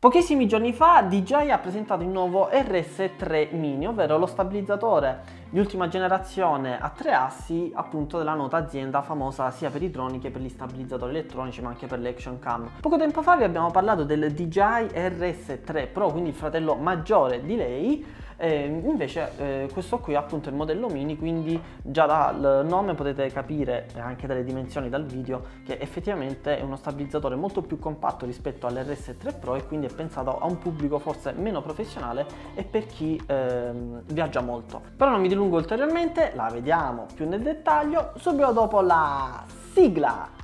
Pochissimi giorni fa DJI ha presentato il nuovo RS3 Mini, ovvero lo stabilizzatore di ultima generazione a tre assi appunto della nota azienda famosa sia per i droni che per gli stabilizzatori elettronici ma anche per le action cam. Poco tempo fa vi abbiamo parlato del DJI RS3 Pro, quindi il fratello maggiore di lei, e ehm, invece eh, questo qui appunto è il modello mini, quindi già dal nome potete capire anche dalle dimensioni dal video che effettivamente è uno stabilizzatore molto più compatto rispetto all'RS3 Pro e quindi è pensato a un pubblico forse meno professionale e per chi ehm, viaggia molto. Però non mi dilungo ulteriormente, la vediamo più nel dettaglio subito dopo la sigla.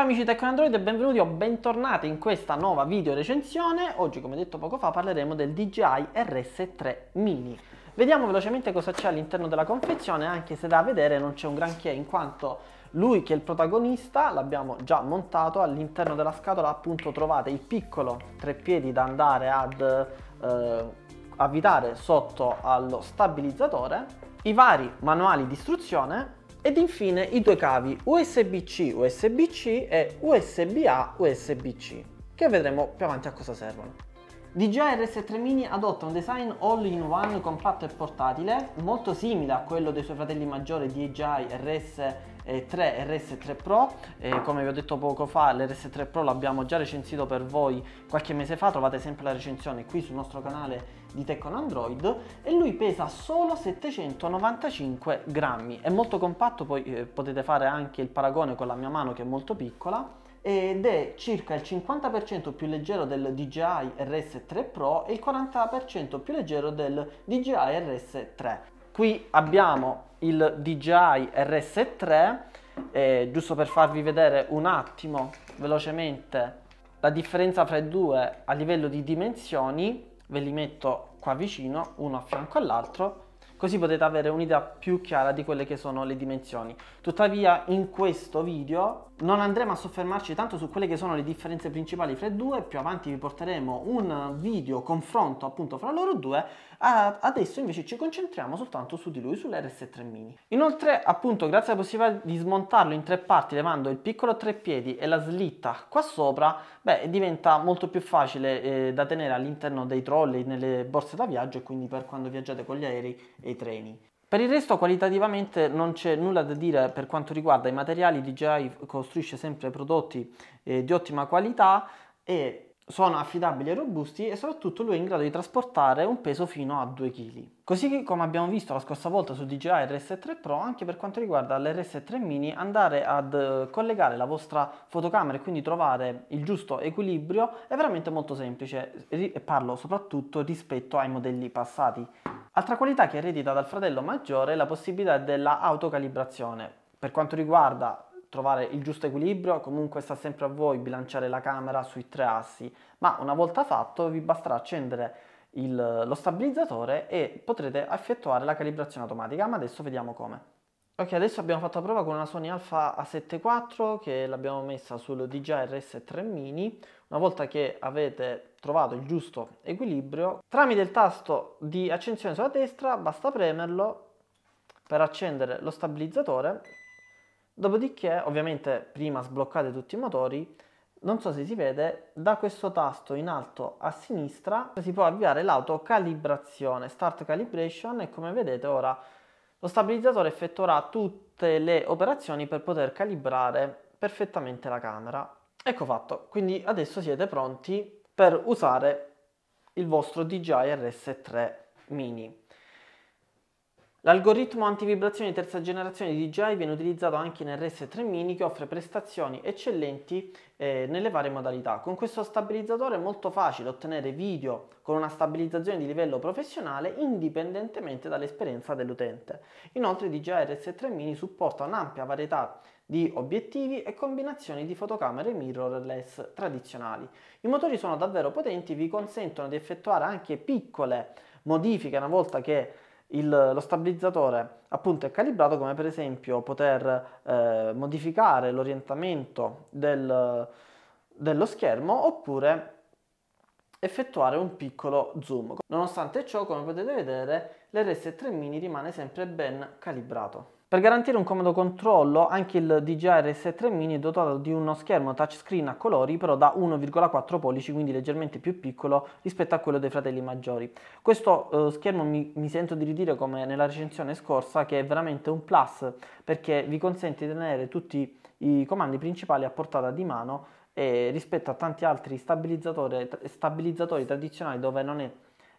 Ciao amici Tecnoandroid e benvenuti o bentornati in questa nuova video recensione. Oggi, come detto poco fa, parleremo del DJI RS3 Mini. Vediamo velocemente cosa c'è all'interno della confezione, anche se da vedere non c'è un granché in quanto lui che è il protagonista l'abbiamo già montato, all'interno della scatola appunto trovate il piccolo treppiedi da andare ad eh, avvitare sotto allo stabilizzatore, i vari manuali di istruzione ed infine i due cavi USB-C USB-C e USB-A USB-C, che vedremo più avanti a cosa servono. DJI RS3 Mini adotta un design all-in-one compatto e portatile, molto simile a quello dei suoi fratelli maggiori DJI RS 3 eh, RS3 Pro eh, come vi ho detto poco fa l'RS3 Pro l'abbiamo già recensito per voi qualche mese fa trovate sempre la recensione qui sul nostro canale di Teccon Android e lui pesa solo 795 grammi è molto compatto poi eh, potete fare anche il paragone con la mia mano che è molto piccola ed è circa il 50% più leggero del DJI RS3 Pro e il 40% più leggero del DJI RS3 Qui abbiamo il DJI RS3, eh, giusto per farvi vedere un attimo velocemente la differenza fra i due a livello di dimensioni, ve li metto qua vicino, uno a fianco all'altro, così potete avere un'idea più chiara di quelle che sono le dimensioni. Tuttavia in questo video non andremo a soffermarci tanto su quelle che sono le differenze principali fra i due, più avanti vi porteremo un video confronto appunto fra loro due, adesso invece ci concentriamo soltanto su di lui, sull'RS3 Mini. Inoltre appunto grazie alla possibilità di smontarlo in tre parti levando il piccolo tre piedi e la slitta qua sopra, beh diventa molto più facile eh, da tenere all'interno dei trolley, nelle borse da viaggio e quindi per quando viaggiate con gli aerei e i treni. Per il resto qualitativamente non c'è nulla da dire per quanto riguarda i materiali, DJI costruisce sempre prodotti eh, di ottima qualità e sono affidabili e robusti e soprattutto lui è in grado di trasportare un peso fino a 2 kg. Così come abbiamo visto la scorsa volta su DJI RS3 Pro, anche per quanto riguarda l'RS3 Mini andare ad eh, collegare la vostra fotocamera e quindi trovare il giusto equilibrio è veramente molto semplice, parlo soprattutto rispetto ai modelli passati. Altra qualità che eredita dal fratello maggiore è la possibilità della autocalibrazione. Per quanto riguarda trovare il giusto equilibrio, comunque sta sempre a voi bilanciare la camera sui tre assi, ma una volta fatto vi basterà accendere il, lo stabilizzatore e potrete effettuare la calibrazione automatica, ma adesso vediamo come. Ok, adesso abbiamo fatto la prova con una Sony Alpha A7 IV che l'abbiamo messa sul DJI RS3 Mini, una volta che avete trovato il giusto equilibrio, tramite il tasto di accensione sulla destra basta premerlo per accendere lo stabilizzatore, dopodiché ovviamente prima sbloccate tutti i motori, non so se si vede, da questo tasto in alto a sinistra si può avviare l'autocalibrazione, start calibration e come vedete ora lo stabilizzatore effettuerà tutte le operazioni per poter calibrare perfettamente la camera. Ecco fatto, quindi adesso siete pronti per usare il vostro DJI RS3 Mini. L'algoritmo antivibrazioni terza generazione di DJI viene utilizzato anche in RS3 Mini che offre prestazioni eccellenti eh, nelle varie modalità. Con questo stabilizzatore è molto facile ottenere video con una stabilizzazione di livello professionale indipendentemente dall'esperienza dell'utente. Inoltre DJI RS3 Mini supporta un'ampia varietà di obiettivi e combinazioni di fotocamere mirrorless tradizionali. I motori sono davvero potenti, vi consentono di effettuare anche piccole modifiche una volta che il, lo stabilizzatore appunto è calibrato come per esempio poter eh, modificare l'orientamento del, dello schermo oppure effettuare un piccolo zoom. Nonostante ciò, come potete vedere, l'RS3 mini rimane sempre ben calibrato. Per garantire un comodo controllo, anche il DJI RS3 mini è dotato di uno schermo touchscreen a colori, però da 1,4 pollici, quindi leggermente più piccolo rispetto a quello dei fratelli maggiori. Questo eh, schermo mi, mi, sento di ridire come nella recensione scorsa che è veramente un plus perché vi consente di tenere tutti i comandi principali a portata di mano e rispetto a tanti altri stabilizzatori, stabilizzatori tradizionali dove non è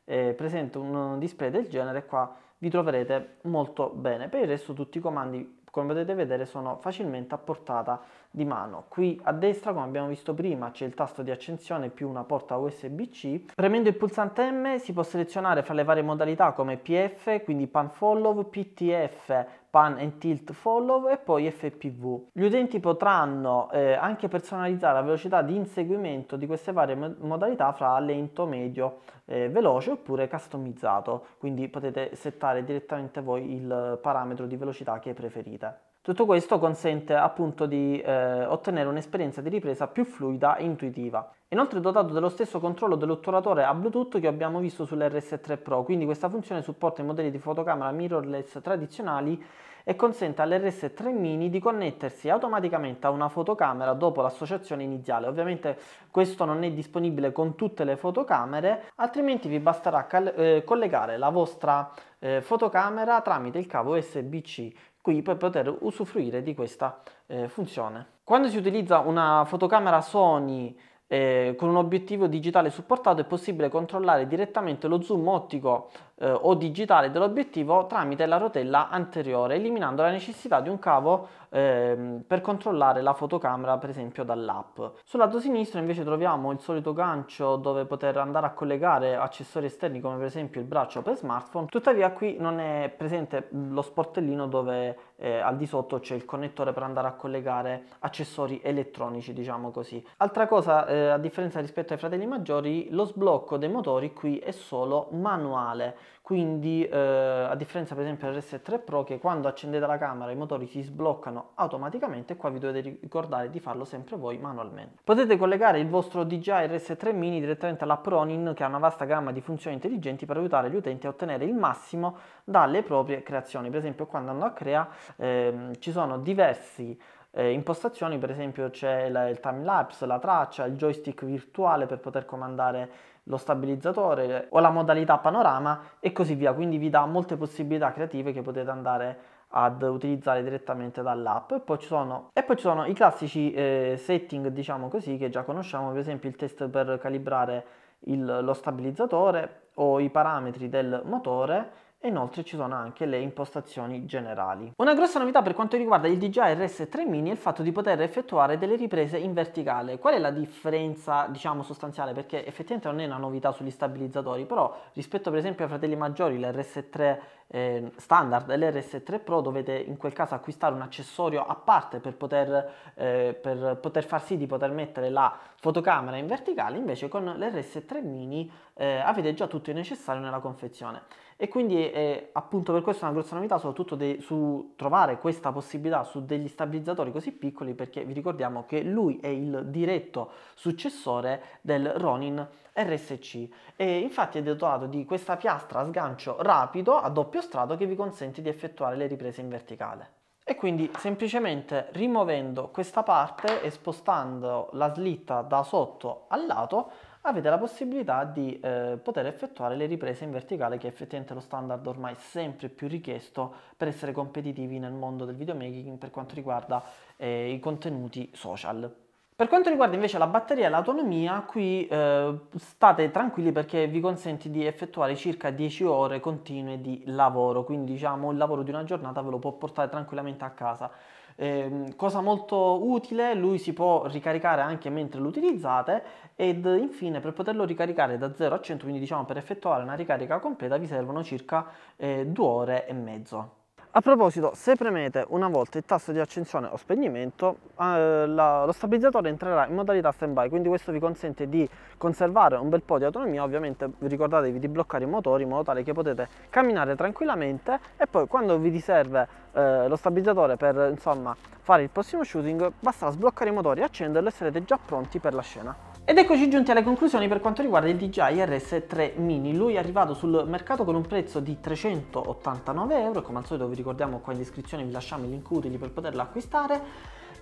eh, presente un display del genere qua vi troverete molto bene per il resto tutti i comandi come potete vedere sono facilmente a portata di mano qui a destra come abbiamo visto prima c'è il tasto di accensione più una porta usb c premendo il pulsante m si può selezionare fra le varie modalità come pf quindi Panfollow, ptf pan and tilt follow e poi FPV. Gli utenti potranno eh, anche personalizzare la velocità di inseguimento di queste varie modalità fra lento, medio, eh, veloce oppure customizzato, quindi potete settare direttamente voi il parametro di velocità che preferite. Tutto questo consente appunto di eh, ottenere un'esperienza di ripresa più fluida e intuitiva. Inoltre è dotato dello stesso controllo dell'otturatore a Bluetooth che abbiamo visto sull'RS3 Pro, quindi questa funzione supporta i modelli di fotocamera mirrorless tradizionali e consente all'RS3 Mini di connettersi automaticamente a una fotocamera dopo l'associazione iniziale. Ovviamente questo non è disponibile con tutte le fotocamere, altrimenti vi basterà eh, collegare la vostra eh, fotocamera tramite il cavo USB-C qui per poter usufruire di questa eh, funzione. Quando si utilizza una fotocamera Sony eh, con un obiettivo digitale supportato è possibile controllare direttamente lo zoom ottico eh, o digitale dell'obiettivo tramite la rotella anteriore, eliminando la necessità di un cavo ehm, per controllare la fotocamera, per esempio dall'app. Sul lato sinistro invece troviamo il solito gancio dove poter andare a collegare accessori esterni come per esempio il braccio per smartphone, tuttavia qui non è presente lo sportellino dove eh, al di sotto c'è il connettore per andare a collegare accessori elettronici, diciamo così. Altra cosa, eh, a differenza rispetto ai fratelli maggiori, lo sblocco dei motori qui è solo manuale quindi eh, a differenza per esempio dell'RS3 Pro che quando accendete la camera i motori si sbloccano automaticamente qua vi dovete ricordare di farlo sempre voi manualmente. Potete collegare il vostro DJI RS3 Mini direttamente alla Pronin che ha una vasta gamma di funzioni intelligenti per aiutare gli utenti a ottenere il massimo dalle proprie creazioni, per esempio quando andando a Crea ehm, ci sono diversi eh, impostazioni, per esempio c'è il time lapse, la traccia, il joystick virtuale per poter comandare lo stabilizzatore o la modalità panorama e così via, quindi vi dà molte possibilità creative che potete andare ad utilizzare direttamente dall'app e poi ci sono, poi ci sono i classici eh, setting diciamo così che già conosciamo per esempio il test per calibrare il, lo stabilizzatore o i parametri del motore e inoltre ci sono anche le impostazioni generali. Una grossa novità per quanto riguarda il DJI RS3 Mini è il fatto di poter effettuare delle riprese in verticale. Qual è la differenza, diciamo, sostanziale? Perché effettivamente non è una novità sugli stabilizzatori, però rispetto per esempio ai fratelli maggiori, l'RS3 eh, standard l'RS3 Pro dovete in quel caso acquistare un accessorio a parte per poter, eh, per poter far sì di poter mettere la fotocamera in verticale, invece con l'RS3 Mini eh, avete già tutto il necessario nella confezione. E quindi è eh, appunto per questo una grossa novità, soprattutto de- su trovare questa possibilità su degli stabilizzatori così piccoli, perché vi ricordiamo che lui è il diretto successore del Ronin RSC. E infatti è dotato di questa piastra a sgancio rapido a doppio strato che vi consente di effettuare le riprese in verticale. E quindi semplicemente rimuovendo questa parte e spostando la slitta da sotto al lato avete la possibilità di eh, poter effettuare le riprese in verticale che è effettivamente lo standard ormai sempre più richiesto per essere competitivi nel mondo del videomaking per quanto riguarda eh, i contenuti social. Per quanto riguarda invece la batteria e l'autonomia, qui eh, state tranquilli perché vi consente di effettuare circa 10 ore continue di lavoro, quindi diciamo il lavoro di una giornata ve lo può portare tranquillamente a casa. Eh, cosa molto utile, lui si può ricaricare anche mentre lo utilizzate ed infine per poterlo ricaricare da 0 a 100, quindi diciamo per effettuare una ricarica completa vi servono circa eh, 2 ore e mezzo. A proposito, se premete una volta il tasto di accensione o spegnimento, eh, la, lo stabilizzatore entrerà in modalità standby, quindi questo vi consente di conservare un bel po' di autonomia, ovviamente ricordatevi di bloccare i motori in modo tale che potete camminare tranquillamente e poi quando vi serve eh, lo stabilizzatore per insomma, fare il prossimo shooting, basta sbloccare i motori, accenderlo e sarete già pronti per la scena. Ed eccoci giunti alle conclusioni per quanto riguarda il DJI RS3 Mini. Lui è arrivato sul mercato con un prezzo di 389 euro. Come al solito vi ricordiamo qua in descrizione vi lasciamo i link utili per poterlo acquistare.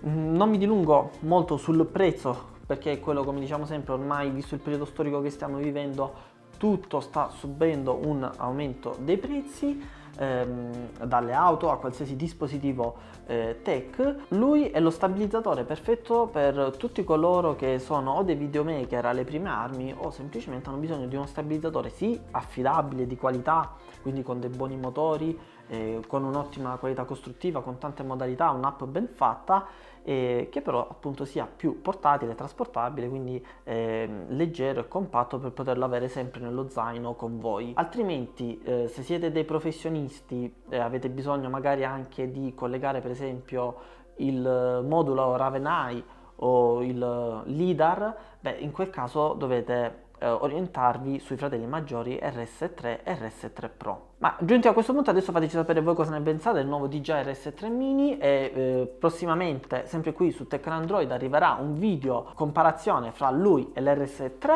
Mm, non mi dilungo molto sul prezzo perché è quello come diciamo sempre ormai visto il periodo storico che stiamo vivendo tutto sta subendo un aumento dei prezzi ehm, dalle auto a qualsiasi dispositivo eh, tech. Lui è lo stabilizzatore perfetto per tutti coloro che sono o dei videomaker alle prime armi o semplicemente hanno bisogno di uno stabilizzatore sì affidabile, di qualità, quindi con dei buoni motori, eh, con un'ottima qualità costruttiva, con tante modalità, un'app ben fatta eh, che però appunto sia più portatile, trasportabile, quindi eh, leggero e compatto per poterlo avere sempre nello zaino con voi. Altrimenti eh, se siete dei professionisti e avete bisogno magari anche di collegare per esempio il modulo Ravenai o il eh, LIDAR, beh in quel caso dovete eh, orientarvi sui fratelli maggiori RS3 e RS3 Pro. Ma giunti a questo punto adesso fateci sapere voi cosa ne pensate del nuovo DJI RS3 Mini e eh, prossimamente sempre qui su Tecno Android arriverà un video comparazione fra lui e l'RS3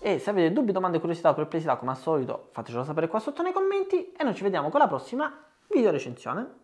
e se avete dubbi, domande, curiosità o perplessità come al solito fatecelo sapere qua sotto nei commenti e noi ci vediamo con la prossima video recensione.